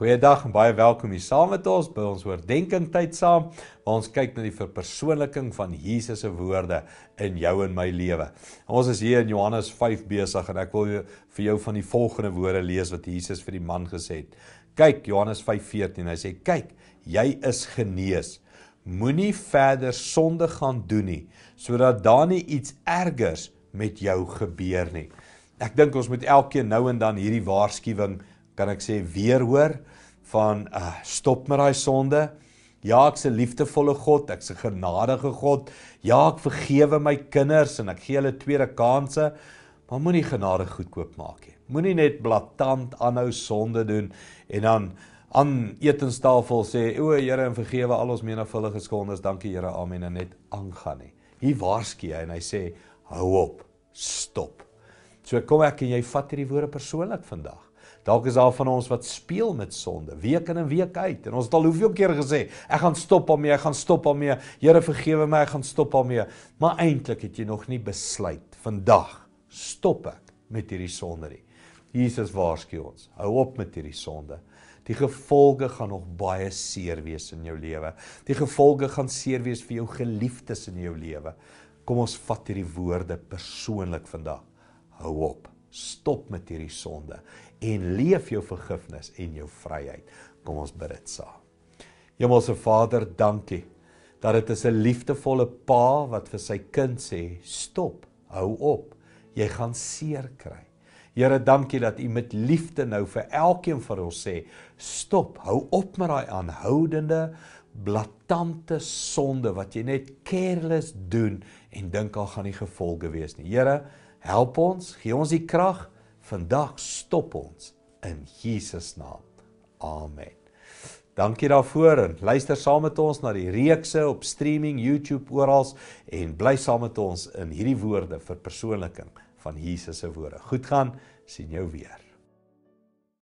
Goeiedag en baie welkom hier saam met ons by ons oordeenking tyd saam waar ons kyk na die verpersoonliking van Jesus se woorde in jou en my lewe. Ons is hier in Johannes 5 besig en ek wil vir jou van die volgende woorde lees wat Jesus vir die man gesê het. Kyk Johannes 5:14. Hy sê: "Kyk, jy is genees. Moenie verder sonde gaan doen nie, sodat daar nie iets ergers met jou gebeur nie." Ek dink ons moet elkeen nou en dan hierdie waarskuwing kan ek sê weer hoor van uh, stop met daai sonde. Ja, ek's 'n liefdevolle God, ek's 'n genadige God. Ja, ek vergewe my kinders en ek gee hulle tweede kansse. Maar moenie genade goedkoop maak nie. Moenie net blaatant aanhou sonde doen en dan aan etenstafel sê, "O Here, en vergewe al ons menigvuldige skuldes. Dankie Here. Amen." en net aangaan nie. Hier waarskei hy en hy sê, "Hou op. Stop." So kom ek en jy vat hierdie woorde persoonlik vandag. Dalk is daar van ons wat speel met sonde, week in en week uit. En ons het al hoeveel keer gesê, ek gaan stop daarmee, ek gaan stop daarmee. Here vergewe my, ek gaan stop daarmee. Maar eintlik het jy nog nie besluit vandag stop ek met hierdie sonde nie. Jesus waarsku ons. Hou op met hierdie sonde. Die gevolge gaan nog baie seer wees in jou lewe. Die gevolge gaan seer wees vir jou geliefdes in jou lewe. Kom ons vat hierdie woorde persoonlik vandag. Hou op. Stop met hierdie sonde en leef jou vergifnis en jou vryheid. Kom ons bid dit saam. Hemelse Vader, dankie dat dit is 'n liefdevolle pa wat vir sy kind sê, "Stop, hou op. Jy gaan seer kry." Here, dankie dat U met liefde nou vir elkeen van ons sê, "Stop, hou op met daai aanhoudende blaatante sonde wat jy net careless doen en dink al gaan die gevolge wees nie." Here, help ons, gee ons die krag. Vandag stop ons in Jesus naam. Amen. Dankie daarvoor en luister saam met ons na die reekse op streaming YouTube oral en bly saam met ons in hierdie woorde vir persoonliking van Jesus se woorde. Goed gaan, sien jou weer.